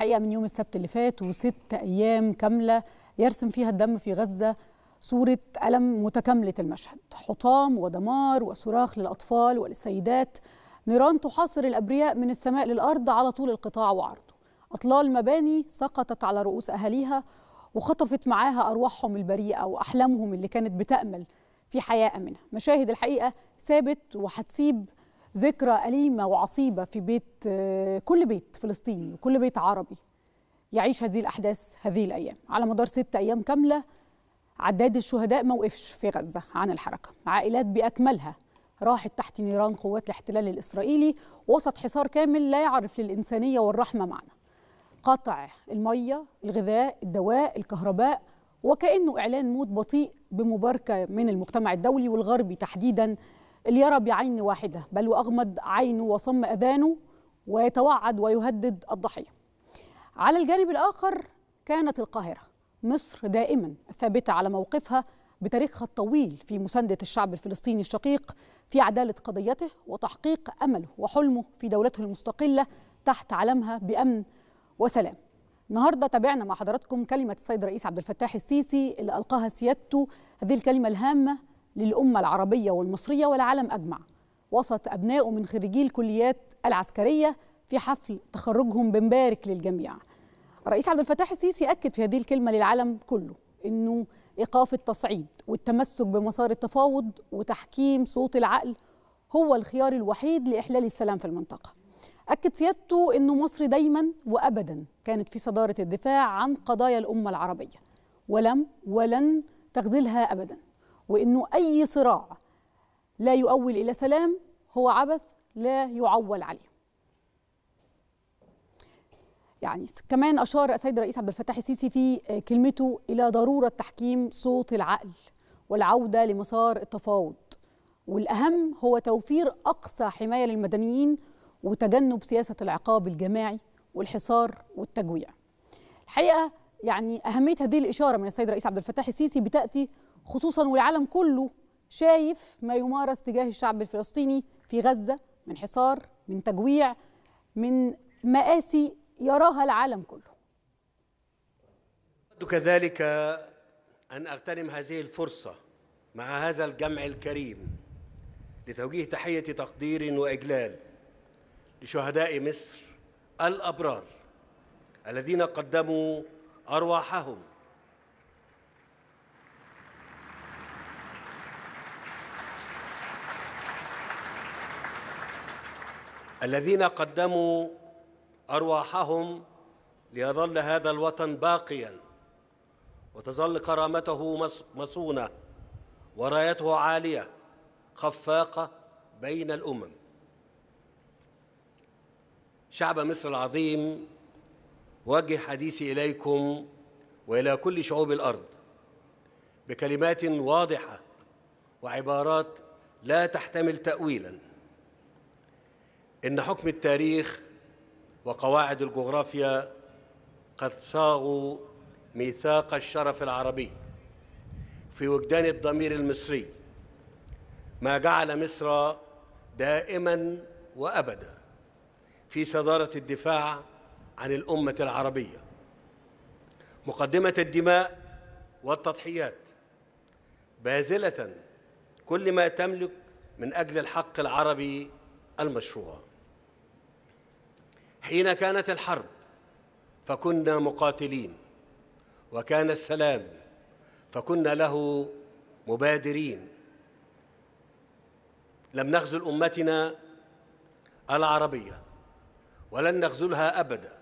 الحقيقه من يوم السبت اللي فات وست ايام كامله يرسم فيها الدم في غزه صوره الم متكامله المشهد حطام ودمار وصراخ للاطفال وللسيدات نيران تحاصر الابرياء من السماء للارض على طول القطاع وعرضه اطلال مباني سقطت على رؤوس اهاليها وخطفت معاها ارواحهم البريئه واحلامهم اللي كانت بتامل في حياه امنه مشاهد الحقيقه ثابت وهتسيب ذكرى أليمة وعصيبة في بيت آه، كل بيت فلسطيني وكل بيت عربي يعيش هذه الأحداث هذه الأيام على مدار ست أيام كاملة عداد الشهداء ما وقفش في غزة عن الحركة عائلات بأكملها راحت تحت نيران قوات الاحتلال الإسرائيلي وسط حصار كامل لا يعرف للإنسانية والرحمة معنا قطع المية الغذاء الدواء الكهرباء وكأنه إعلان موت بطيء بمباركة من المجتمع الدولي والغربي تحديدا اللي يرى بعين واحدة بل وأغمض عينه وصم أذانه ويتوعد ويهدد الضحية على الجانب الآخر كانت القاهرة مصر دائما ثابتة على موقفها بتاريخها الطويل في مساندة الشعب الفلسطيني الشقيق في عدالة قضيته وتحقيق أمله وحلمه في دولته المستقلة تحت علمها بأمن وسلام النهارده تابعنا مع حضراتكم كلمه السيد رئيس عبد الفتاح السيسي اللي القاها سيادته هذه الكلمه الهامه للأمة العربية والمصرية والعالم أجمع وسط أبنائه من خريجي الكليات العسكرية في حفل تخرجهم بمبارك للجميع الرئيس عبد الفتاح السيسي أكد في هذه الكلمة للعالم كله أنه إيقاف التصعيد والتمسك بمسار التفاوض وتحكيم صوت العقل هو الخيار الوحيد لإحلال السلام في المنطقة أكد سيادته أن مصر دايما وأبدا كانت في صدارة الدفاع عن قضايا الأمة العربية ولم ولن تخذلها أبدا وانه اي صراع لا يؤول الى سلام هو عبث لا يعول عليه يعني كمان اشار السيد الرئيس عبد الفتاح السيسي في آه، كلمته الى ضروره تحكيم صوت العقل والعوده لمسار التفاوض والاهم هو توفير اقصى حمايه للمدنيين وتجنب سياسه العقاب الجماعي والحصار والتجويع الحقيقه يعني اهميه هذه الاشاره من السيد الرئيس عبد الفتاح السيسي بتاتي خصوصا والعالم كله شايف ما يمارس تجاه الشعب الفلسطيني في غزة من حصار من تجويع من مآسي يراها العالم كله أود كذلك أن أغتنم هذه الفرصة مع هذا الجمع الكريم لتوجيه تحية تقدير وإجلال لشهداء مصر الأبرار الذين قدموا أرواحهم الذين قدموا أرواحهم ليظل هذا الوطن باقيا وتظل كرامته مصونة ورايته عالية خفاقة بين الأمم شعب مصر العظيم وجه حديثي إليكم وإلى كل شعوب الأرض بكلمات واضحة وعبارات لا تحتمل تأويلاً إن حكم التاريخ وقواعد الجغرافيا قد صاغوا ميثاق الشرف العربي في وجدان الضمير المصري ما جعل مصر دائما وابدا في صداره الدفاع عن الامه العربيه مقدمه الدماء والتضحيات باذله كل ما تملك من اجل الحق العربي المشروع حين كانت الحرب فكنا مقاتلين وكان السلام فكنا له مبادرين لم نغزل امتنا العربيه ولن نغزلها ابدا